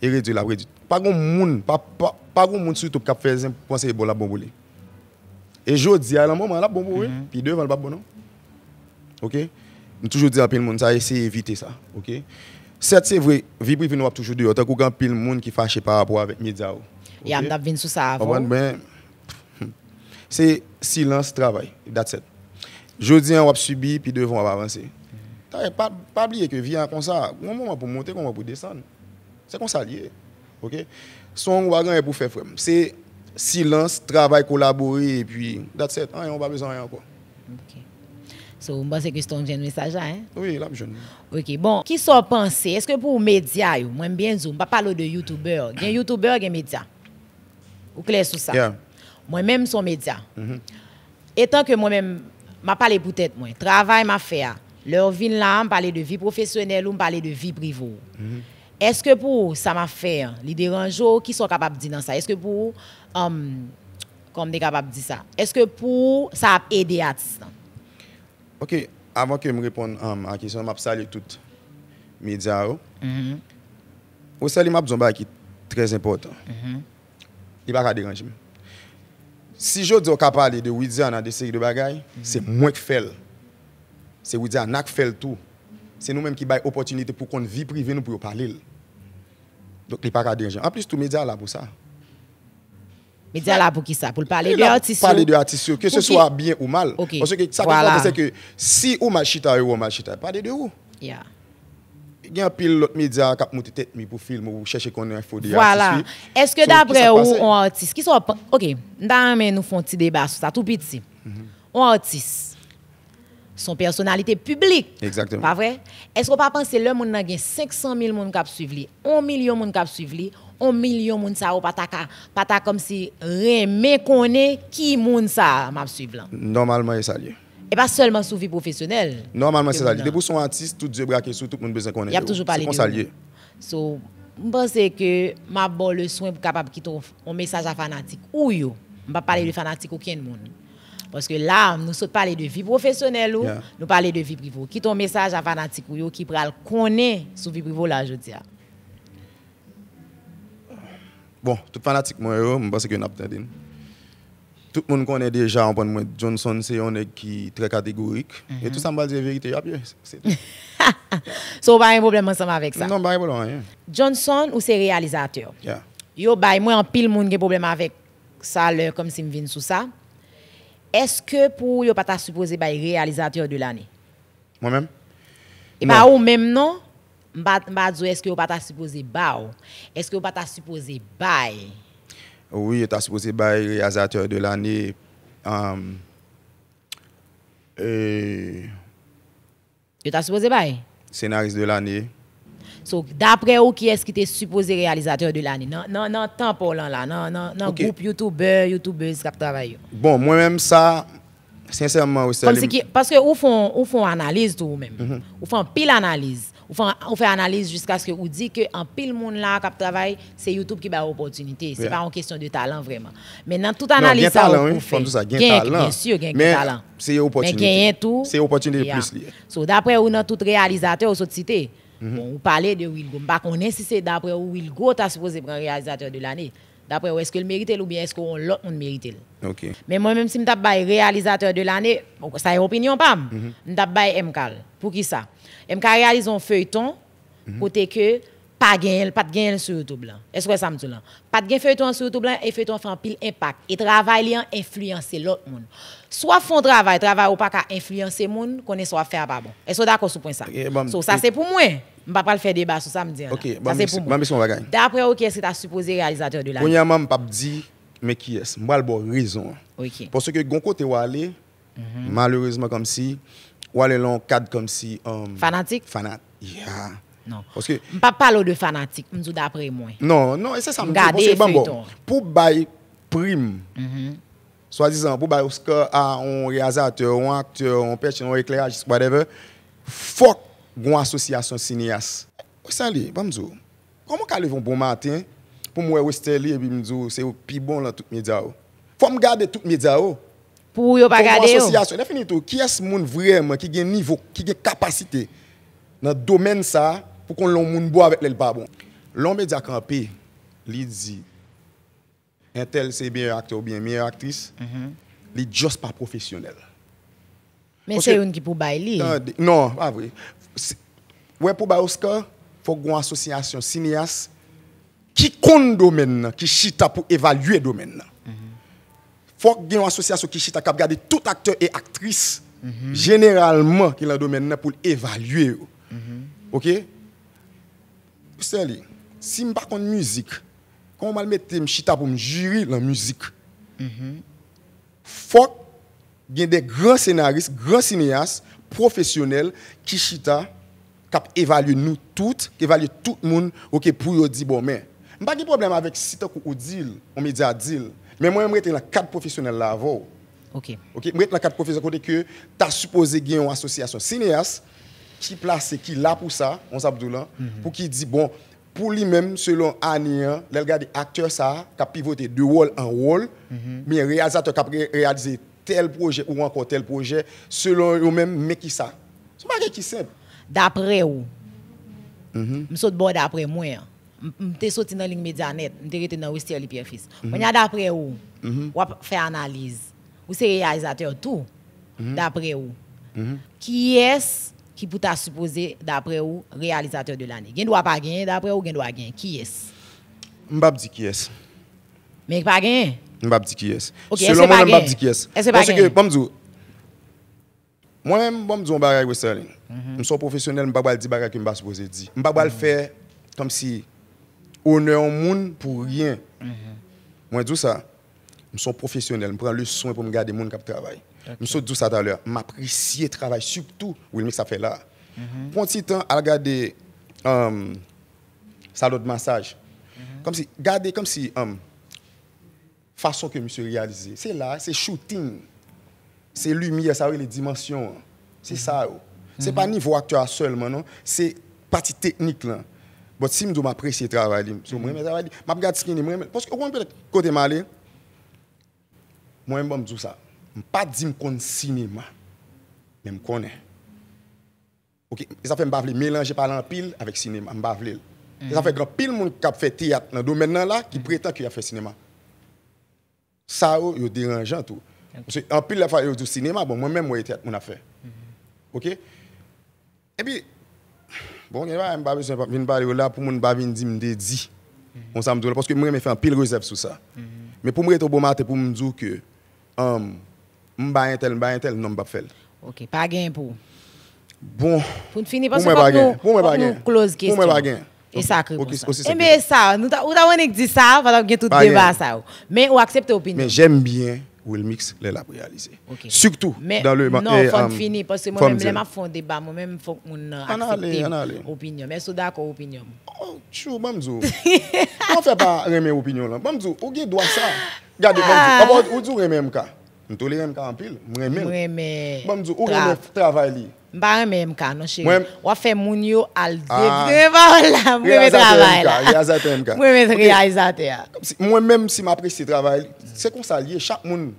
et réduire la prédiction. Pas grand monde, pas grand monde surtout, peut faire zin pour penser au la boulot. E jodi a lan moun an ap bon moun, mhm. pi devan l bap bon an. Non? Ok? N toujou di an pil moun, sa ese evite sa. Ok? Set se vwe, vibri vin wap toujou di, otakou kan pil moun ki fache par rapport avèk medya ou. Yand ap vin sou sa avon. Ok? Se silans travay, dat set. Jodi an wap subi, pi devan wap avanse. Mhm. Ta e, pa bli e ke vi an konsa, woun moun wap pou monte, woun wap pou desan. Se konsa li e. Ok? Son wagan e pou fe frem. Se... silence, travail collaborer et puis that's it. Ah, on pas besoin rien encore. OK. So, c'est une question de message hein. Oui, là je. OK. Bon, qui sont pensés Est-ce que pour média, moi bien zoom, pas parler de youtubeur, gain youtubeur, a média. êtes clair sur ça. Moi même son média. Mm Et tant que moi même m'a parlé peut-être moi, travail m'a fait ah. leur vie là, on parler de vie professionnelle ou on parler de vie privée. Mm-hmm. Est-ce que pour ça m'a fait ah, l'idée jour qui sont capables de dire ça Est-ce que pour kom dek ap ap di sa. Eske pou sa ap ede atis nan? Ok, avan ke m ripon a kisyon map sali tout medya mhm. ou, ou sali map zon ba ki trez importan. Mhm. I baka deranjme. Si jote zon kap pale de Ouidia nan de seri de bagay, mhm. se mwen k fel. Se Ouidia nan k fel tou. Se nou menm ki bay opotunite pou kon vi priven nou pou yo pale. Dok li baka deranjme. An plis tou medya la pou sa. Mais dis là pour qui ça Pour parler de artiste Parler de artiste, que ce soit bien ou mal. Parce que ça peut c'est que si ou machita ou machita, parlez de où Il y a un pile l'autre média qui a monté tête pour film ou chercher qu'on a Voilà. Est-ce que d'après vous, un artiste qui soit. OK, nous nous font un petit débat sur ça tout petit. Mhm. Un artiste son personnalité publique. Exactement. Pas vrai Est-ce qu'on pas penser le monde a 500 000 personnes qui suivent 1 million monde qui suivent un million moun sa ou pataka pata comme si rien remé connaît qui moun ça m'a suivre normalement c'est ça et pas seulement sous vie professionnelle normalement c'est ça lié pour son artiste tout Dieu braqué sur tout le monde besoin connaît il y a toujours parlé de so je pense que ma bonne le soin pour capable quitter un message à fanatique ou yo on pas parler de fanatique aucun monde parce que là, nous sommes parler de vie professionnelle, nous parler de vie privée. Qui ton message à fanatique ou qui pral connaît sous vie privée là, je dis. Ah. Bon, tout fanatique, moi, je pense que nous Tout le monde connaît déjà, on moi, Johnson, c'est un mec qui est très catégorique. Et mhm. tout ça, me dire la vérité. c'est Ça pas un problème ensemble avec ça. Non, pas un problème. Johnson, ou c'est réalisateur? Yeah. Yo, bah, moi, en pile, monde qui a problème avec ça, comme si me sous ça. Est-ce que pour yo pas supposé bah, réalisateur de l'année? Moi-même? Et bah, ou même non? est-ce que vous pas supposé bail Est-ce que vous pas supposé bail Oui, tu as supposé bail réalisateur de l'année. Um, et... Eh, tu as supposé bail Scénariste de l'année. So, d'après vous, qui est-ce qui était supposé réalisateur de l'année Non, non, non, tant pour l'an là, non, non, non, groupe YouTubeur, YouTubeuse qui travaille. Bon, moi-même, ça, sincèrement, Parce que vous font, vous analyse tout vous-même. Mhm. Vous pile analyse on fait, on fait analyse jusqu'à ce que vous dites en pile monde là qui travaille, c'est YouTube qui a opportunité Ce n'est pas une question de talent vraiment. Maintenant, toute analyse, non, ça, fait. bien talent. Bien sûr, Mais talent. C'est opportunité. C'est opportunité yeah. plus. Donc D'après vous, dans tout réalisateur, vous cité. Mhm. on parlait de Will Je on sais si c'est d'après où Will tu as supposé prendre réalisateur de l'année d'après où est-ce qu'il mérite ou bien est-ce qu'on l'autre monde mérite mais moi même si me le réalisateur de l'année ça est opinion pas me mhm. M. pour qui ça et je réalise un feuilleton, côté que pas de pas de sur YouTube. Est-ce que ça me dit là? Pas de feuilleton sur YouTube et feuilleton fait un pile impact. Et travail a influencer l'autre monde. Soit font travail, travail ou pas qu'à influencer monde, qu'on est soit faire pas bon. Est-ce que d'accord sur point ça? ça c'est pour moi. Je ne vais pas le faire débat sur ça, me dit. ça c'est pour moi. D'après, ok, c'est à supposé réalisateur de la. Premièrement, je ne pas dire, mais qui est-ce? Je vais raison. Parce que, gon côté où aller, mhm. malheureusement, comme si. Ou alen loun kad kom si... Um, fanatik? Fanatik, ya. Non, mpa palo de fanatik, mzou dapre mwen. Non, non, e se sa mwen, mwen se bambou, pou bay prim, swazizan, pou bay ou sko a on reazat, ou an akte, ou an pech, ou an ekleraj, whatever, fok gwen asosyasyon siniyas. Kwa sa li, bambou, bon, kwa mwen ka levon bon matin, pou mwen wester li, mzou, se ou pi bon la tout medya ou. Oh. Fwa mwen gade tout medya ou, oh. pour yo pas garder association définitivement qui est ce monde vraiment qui un niveau qui a capacité dans domaine ça pour qu'on l'on monde avec les pas bon l'on média campé li dit un tel c'est bien acteur ou bien meilleure actrice mhm. il n'est juste pas professionnel mais c'est une qui pour bailler non pas vrai ouais pour bailler Oscar faut une association cinéaste qui compte domaine qui chita pour évaluer domaine faut qu'il y ait une association qui chita cap garder tout acteur et actrice généralement qui dans le domaine pour évaluer. Mm -hmm. OK si je pas musique, quand je vais mettre chita pour me jurer la musique. il mm-hmm. Faut qu'il y ait des grands scénaristes, grands cinéastes professionnels qui chita cap évaluent nous toutes, qui évaluer tout le monde OK pour dire bon mais pas de problème avec si tu ou deal, on média deal. Mais moi, je suis dans la cadre professionnelle là avant. OK. OK, je suis dans la cadre professionnel côté que tu as supposé gagner une association cinéaste qui place qui là pour ça, on mhm. pour qui dit bon, pour lui-même selon Annie, il hein, regarde acteur ça qui a pivoté de rôle en rôle, mhm. mais -hmm. mais réalisateur qui a réalisé tel projet ou encore tel projet selon lui-même, mais qui ça. C'est pas chose simple. D'après où mm -hmm. Je bon d'après moi. Hein. m te soti nan ling Medianet, m te rete nan Westerly P.F.I.S. Mhm. Mwenya dapre ou, mhm. wap fe analize, w se realizatèr tou, mhm. dapre ou, ki yes ki pou ta suppose dapre ou realizatèr de lanè? Gen dwa pa gen, dapre ou gen dwa gen? Ki yes? M bab di ki yes. Mek pa gen? M bab di ki yes. Ok, ese pa gen? M bab di ki yes. Mwenye m bab di wang bagay Westerly. M son profesyonel, m bab wale di bagay ki m ba suppose di. M bab wale fe, kom si... On est en monde pour rien. Mhm. Moi, je dis ça. Je suis professionnel, je prends le soin pour me garder le monde qui travaille. Je dis ça tout à l'heure. M'apprécier le travail, surtout où ça fait là. Mhm. un petit temps à regarder ça euh, salon de massage. Mhm. Comme si, garder comme si, la euh, façon que suis réalisé. C'est là, c'est shooting. C'est lumière, ça les dimensions. C'est ça. Oh. C'est pas niveau acteur seulement, non. C'est partie technique là. But bon, si m do m apresye travay li, sou m reme travay li, m ap gade skeni m reme, poske ou an pe de kote ma li, mwen m bom djou sa, m pa di m kon sinema, men m konen. Ok, e zafen m bavle, melanje palan pil, avek sinema, m bavle. E zafen, pil moun kap fe teyat nan, do men nan la, ki pretan ki a fe sinema. Sa ou, yo deranjant ou. An pil la fa, yo djou sinema, bon mwen men mwey teyat m wna fe. Ok? E pi, e pi, Bon, il y a pas besoin de parler là pour que je ne me dise pas. On s'en parce que moi, je fais un pile réserve sur ça. Mm-hmm. Mais pour me c'est un bon matin, pour me dire que je um, ne un tel, je un tel, non, je ne pas faire. Ok, pas gain pour. Bon. Pour finir, parce que pour moi, pas gain. Pour moi, pas gain. Et ça, c'est okay, eh Mais ça, nous avons dit ça, nous avons tout débat ça. Mais on accepte l'opinion. Mais j'aime bien mix les l'a réalisé. Surtout mais dans le Non, il faut euh, finir parce que moi-même, je fais un débat, moi-même, faut que mon l'opinion. Mais c'est d'accord opinion. Oh, tu On ne fait pas remettre l'opinion là. on a droit ça. Regardez, ah. on Je en pile. Je remets. Je travail. Mbare men mka, non chè. Wafè moun yo al ah. devreman la mwen mè travay la. Mwen mè realizate ya. Mwen mèm si m apre si travay, se konsalye, chak moun,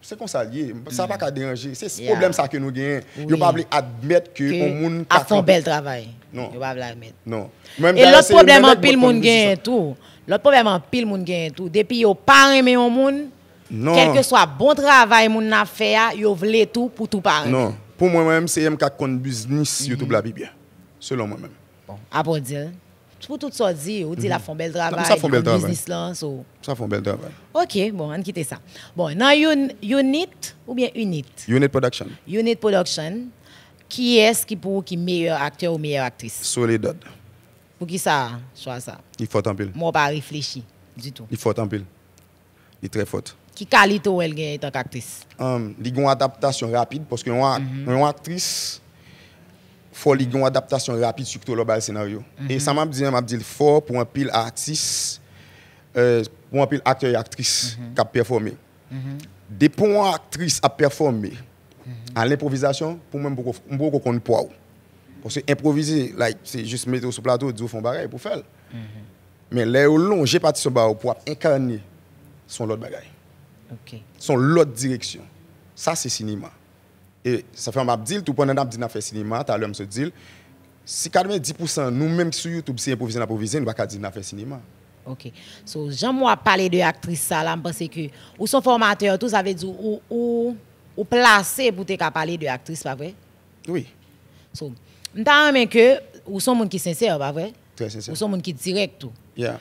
se konsalye, sa pa ka deranje. Se problem sa ke nou gen, yo pa ble admet ke yon moun ka... A son bel travay. Non. Yo pa ble admettre. Non. E lot problem an pil moun gen tou. Lot problem an pil moun gen tou. Depi yo pare men yon moun, kelke swa bon travay moun na fè ya, yo vle tou pou tou pare. Non. Pour moi-même, c'est M qui compte business, YouTube la mhm. bien. Selon moi-même. Bon, après dire. Hein. Pour tout ça dit ou dit la mhm. font bel travail. Ça font bel travail. Business là, Ça font bel travail. OK, bon, on quitte ça. Bon, dans Unit ou bien Unit? Unit Production. Unit Production. Qui est-ce qui pour qui meilleur acteur ou meilleure actrice? Soledad. Pour qui ça? Soit ça. Il faut en pile. Moi, pas réfléchi du tout. Il faut en pile. Il est très fort. Qui qualité ou elle gagne tant qu'actrice Il y a une um, adaptation rapide parce que on -hmm. actrice, il faut une adaptation rapide sur tout le scénario. Mhm. Et ça m'a dit, dit fort pour un pile artiste, euh, pour un pile acteur et actrice mhm. qui ont performé. Mhm. Des points actrice à performer à l'improvisation, pour moi, je beaucoup compte pas. Parce que improviser, like, c'est juste mettre sur le plateau et dire font pareil pour faire. Mais là, au long, j'ai parti sur le pour incarner son l'autre bagaille. OK. Son l'autre direction. Ça, c'est cinéma. Et ça fait un abdil, tout pendant dit on fait cinéma, tout ce l'heure, se dit, si 90% nous même sur YouTube, c'est improvisé, improvisé, nous ne pouvons pas dire cinéma. Ok. So, Jean-moi parler de actrice ça, là, je pense que, ou son formateur, tout ça veut dire, ou, ou, ou pour te parler de actrice, pas vrai? Oui. So, je que, ou son monde qui sincère, pas vrai? Très sincère. Ou son monde qui direct tout. Yeah.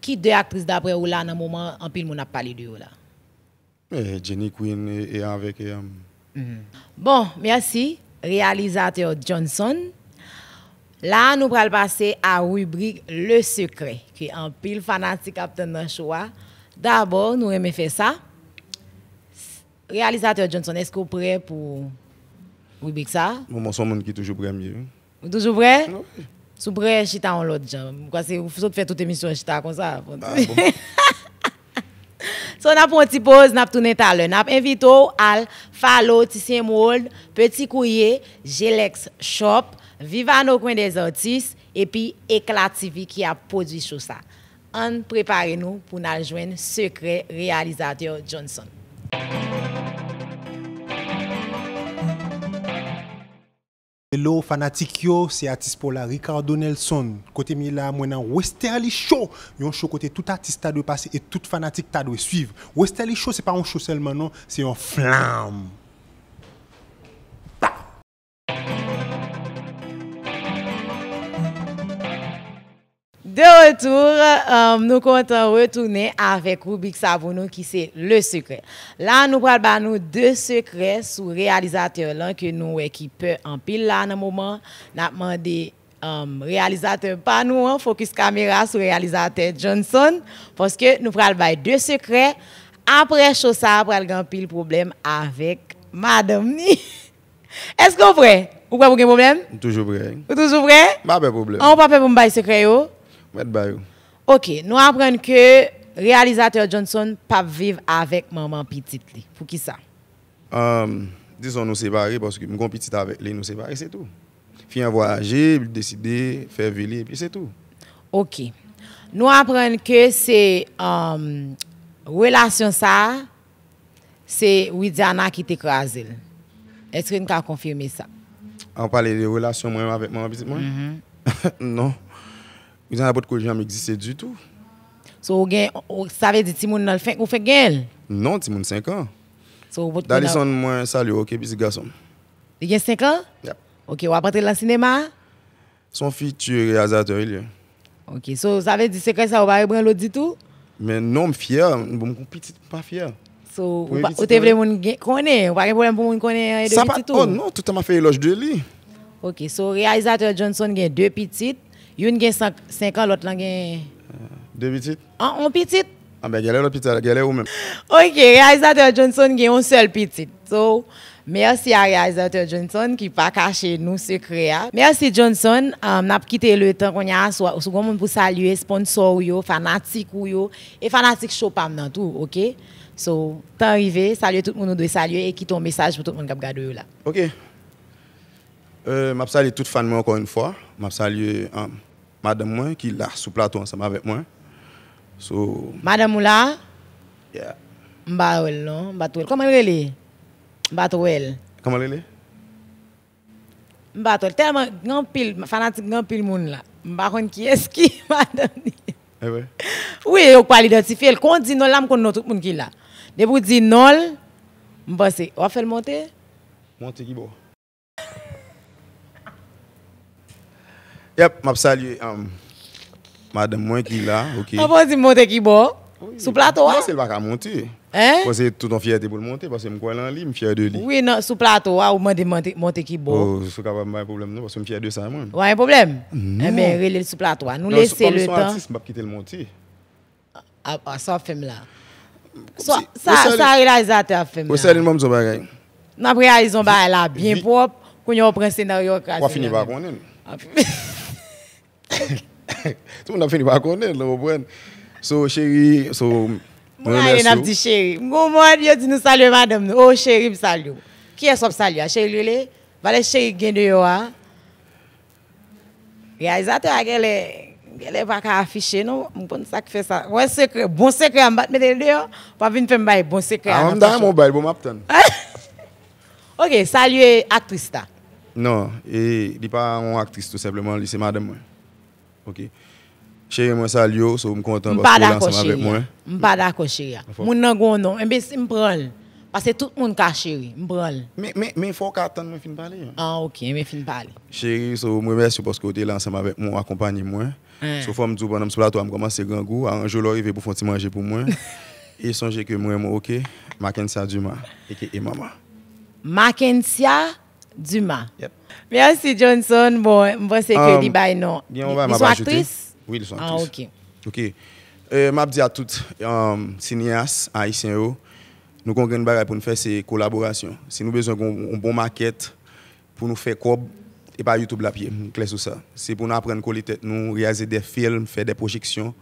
Qui de actrices d'après ou là, dans le moment, en pile, on a parlé de ou là? Eh, et Jenny Queen est avec. Um, mhm. Bon, merci, réalisateur Johnson. Là, nous allons passer à la rubrique Le Secret, qui est un pile fanatique Captain choix. D'abord, nous aimons faire ça. Réalisateur Johnson, est-ce que vous prêt pour rubrique ça? Bon, moi, c'est qui est toujours prêt mieux. Toujours prêt? Oui. êtes prêt, chita en l'autre jambe. c'est vous faites toute émission chita comme ça? Ah, Son ap ontipoz, nap tou neta le. Nap invito al Falo, Tissien Mould, Petit Kouye, Gilex Shop, Vivan Okwende Zotis, epi Eklat TV ki ap podwi sou sa. An, prepare nou pou nan jwen sekre realizatyo Johnson. Müzik Hello fanatique yo, c'est artiste la Ricardo Nelson. Côté Mila là, moi Westerly Show. Yon show côté tout artiste a doit passer et tout fanatique ta doit suivre. Westerly Show c'est pas un show seulement non, c'est un flamme. De retour, euh, nous comptons retourner avec Rubik Savounou qui c'est le secret. Là, nous parlons bah, nous deux secrets sur réalisateur que nous équipons en pile là dans moment. N'a demandé Um, réalisateur pas nous, hein, focus caméra sur réalisateur Johnson, parce que nous parlons bah, deux secrets. Après ça, après le pile problème avec madame ni. Est-ce que vous Ou pas vous avez problème? Toujours prêt. toujours prêt? Pas de problème. On pas pour me secret Ok, nous apprenons que réalisateur Johnson pas vivre avec maman petite. Pour qui ça? Um, disons nous séparés parce que mon petite avec lui nous séparer c'est tout. Fin voyager, décider faire vivre et puis c'est tout. Ok, nous apprenons que c'est um, relation ça c'est Widiana qui t'écrase. Est-ce que nous avons confirmé ça? On parle de relation avec maman petite moi? Mhm. non. nan apot kolje yam egzise du tout. So, ou gen, ou save di timoun nan l fèk ou fèk gen? Non, timoun 5 an. So, ou vote pou nan... Dalison mwen sal yo, ok, bizi gasom. De gen 5 an? Yap. Ok, ou apate lan sinema? Son fi, tu reyazate ou li. Ok, so, save di sekre sa ou ba ebran lout di tout? Men, non, m fiyar. M pou m kon pitit, m pa fiyar. So, ou te vle moun gen konen? Ou pa gen problem pou m konen de pitit tout? Sa pa, oh, non, tout an ma fèk lout de li. Ok, so, reyazate Johnson gen 2 pitit, Yon a 5 ans, l'autre langue. Euh, deux petites? Ah, un petite? Ah ben, galère l'autre petite, galère ou même. Ok, réalisateur Johnson est un seul petit. So, merci à réalisateur Johnson qui pas caché nous secrets. Hein. Merci Johnson, on euh, vais quitté le temps qu'on a soit pour saluer sponsor yo, fanatique yo et fanatique chopam dans tout, OK? So, temps arrivé, saluer tout le monde, doit saluer et quitter ton message pour tout le monde qui regarde là. OK, Euh, ma psalye tout fanme ankon yon fwa. Ma psalye madame mwen ki lah sou plato ansema vek mwen. Madame mwen la? Ya. Mba toel non? Mba toel. Koman lè lè? Mba toel. Koman lè lè? Mba toel. Telman fanatik nan pil moun la. Mba kon ki eski madame ni. Ewe? Ou e yo kwa li dati fiel. Kon di nol la mkon nou tout moun ki la. Debou di nol, mba se. Wafel monte? Monte ki bo? Mba. Yep, m'a salye um, madame qui là, OK. dire qui bon plateau. Non, c'est ah? pas à monter. Hein? Parce tout en fierté pour le monter parce que je suis fier de Oui, non, sous plateau, ah, ou m'avez monter monter qui bon. Oh, c'est a pas problème non parce que de ça Ouais, un problème. Eh ben sous plateau, ah. nous laissez le temps. Non, artiste, quitter le monter. Ah, Sa, film là. Ça ça réalisateur film. Vous savez même ça bagay. là bien propre, qu'on y scénario. finit pas Se moun ap fini pa akonde lè, lè ou bwen So chéri, so moun mè sè yon Mwen a yon ap di chéri, mwen mwen yon di nou salwè madèm lè Ou oh, chéri mè salwè Ki yon sa salwè, ah? chéri lè, valè chéri gen dè yon ah? Realizatè wè gè lè, gè lè baka afichè ah, nou Mwen sak fè sa, mwen sekre, bon sekre an batmè lè yon Pwa vin fè m bay, bon sekre An mè dè an moun bay, moun ap ten Ok, salwè aktris ta Non, e di pa yon aktris tout simplement, li se madèm mè Ok, chèri mwen sa liyo, sou mwen kontan bo sko yon lanseman vek mwen. Mwen pa dako chèri ya, mwen nan goun nou, mwen eh besi mbrol, pase tout moun ka chèri, mbrol. Mwen fok atan mwen fin pali ya. Ah, ok, mwen fin pali. Chèri, sou mwen mersi yo bo sko yon lanseman vek mwen, akompany mwen. Sou fò mwen djou banan, sou la to a mwen koman se gangou, a anjou lor yve pou fonti manje pou mwen. E sonje ke mwen mwen oke, Maken Sya Duma, eke emama. Maken Sya Duma. Dumas. Merci Johnson. Bon, moi c'est que um, euh, Dubaï non. Bien, on va ils sont actrices Oui, ils sont ah, actrices. Ah, OK. OK. Je euh, m'a dit à toutes um, cinéastes haïtiens nous avons une bagarre pour nous faire ces collaborations. Si nous avons besoin d'un bon maquette pour nous faire quoi et pas YouTube la pied, sur ça. C'est pour nous apprendre à nous réaliser des films, faire des projections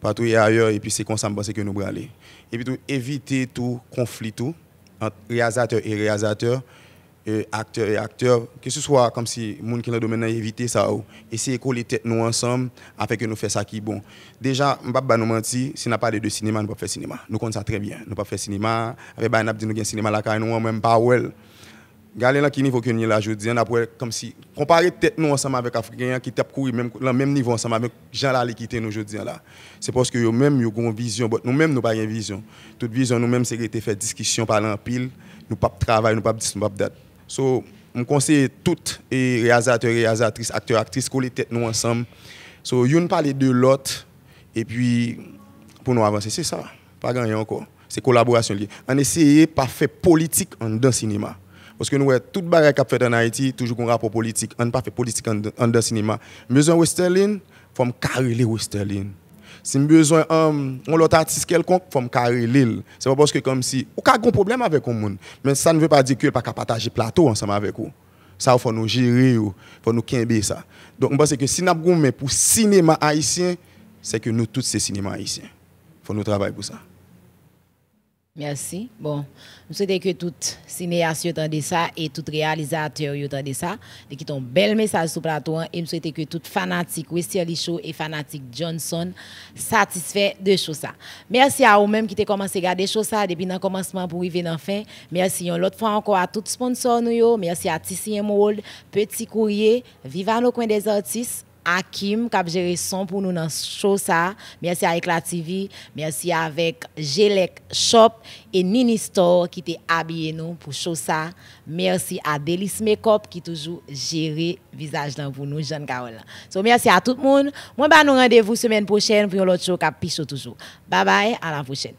partout et ailleurs et puis c'est comme ça que nous allons aller. Et puis tout éviter tout conflit tout entre réalisateur et réalisateur acteurs et acteurs, que ce soit comme si les gens qui dans le domaine éviter ça ou essayer de coller tête nous ensemble afin que nous fassions ça qui est bon. Déjà, je ne vais pas nous mentir, si nous n'avons pas de cinéma, nous ne pas faire cinéma. Nous connaissons ça très bien. Nous ne pas faire cinéma. Avec Banab, nous avons cinéma là, car nous même pas well. Regardez là qui niveau que nous là aujourd'hui, on après comme si comparer tête nous ensemble avec africains qui tapent courir même le même niveau ensemble avec gens là qui quittent nous aujourd'hui là. C'est parce que nous même nous vision, nous même nous pas une vision. Toute vision nous même c'est été faire discussion parlant en pile, nous pas travail, nous pas nous pas date. So, m konseye tout e reyazate, reyazatris, akteur, aktris, kole tet nou ansam. So, yon pale de lot, e pi pou nou avanse. Se sa, pa ganyan anko, se kolaborasyon li. An eseye pa fe politik an dan sinema. Poske nou we tout barek ap fet an Haiti, toujou kon rapo politik. An pa fe politik an dan sinema. Mewson Westerlin, fom Kareli Westerlin. Si j'ai besoin d'un um, autre artiste quelconque, il faut me carrer l'île. C'est pas parce que comme si, ou a un problème avec un monde. Mais ça ne veut pas dire que pas partager plateau ensemble avec vous. Ça, il faut nous gérer, il faut nous quimber ça. Donc, je pense que si nous avons pour cinéma haïtien, c'est que nous tous, c'est cinéma haïtien. Il faut nous travailler pour ça. Merci. Bon, nous souhaitons que toute cinéaste cinéastes ça et tout réalisateur entende ça. Et qui ont bel message sur plateau. Hein. Et nous souhaitons que toute fanatique Westerly Show et fanatique Johnson satisfait de choses ça. Merci à vous-même qui avez commencé à regarder choses ça depuis le commencement pour arriver dans la fin. Merci l'autre fois encore à tous les sponsors. Merci à Tissien Mold, Petit Courrier, Vivant nos coins des artistes. Akim qui a géré son pour nous dans show ça. Merci à Eclat TV, merci avec Gelec Shop et Nini Store qui t'a habillé nous pour show ça. Merci à Delice Makeup qui toujours géré visage dans pour nous Jeanne Carole. So merci à tout le monde. Moi bah nous rendez-vous semaine prochaine pour l'autre show qui toujours. Bye bye, à la prochaine.